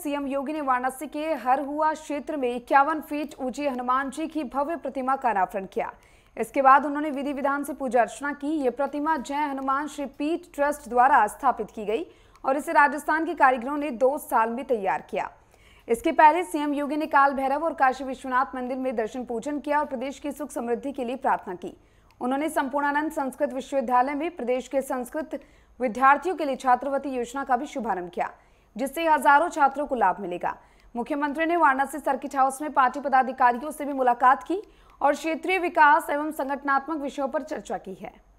CM योगी ने वाराणसी के हरहुआ क्षेत्र में इक्यावन फीट ऊंची हनुमान जी की भव्य प्रतिमा का अनावरण किया इसके बाद उन्होंने विधि विधान से पूजा अर्चना की ये प्रतिमा जय हनुमान श्री पीठ ट्रस्ट द्वारा स्थापित की गई और इसे राजस्थान के कारीगरों ने दो साल में तैयार किया इसके पहले सीएम योगी ने काल भैरव और काशी विश्वनाथ मंदिर में दर्शन पूजन किया और प्रदेश की सुख समृद्धि के लिए प्रार्थना की उन्होंने संपूर्णानंद संस्कृत विश्वविद्यालय में प्रदेश के संस्कृत विद्यार्थियों के लिए छात्रवृत्ति योजना का भी शुभारंभ किया जिससे हजारों छात्रों को लाभ मिलेगा मुख्यमंत्री ने वाराणसी सर्किट हाउस में पार्टी पदाधिकारियों से भी मुलाकात की और क्षेत्रीय विकास एवं संगठनात्मक विषयों पर चर्चा की है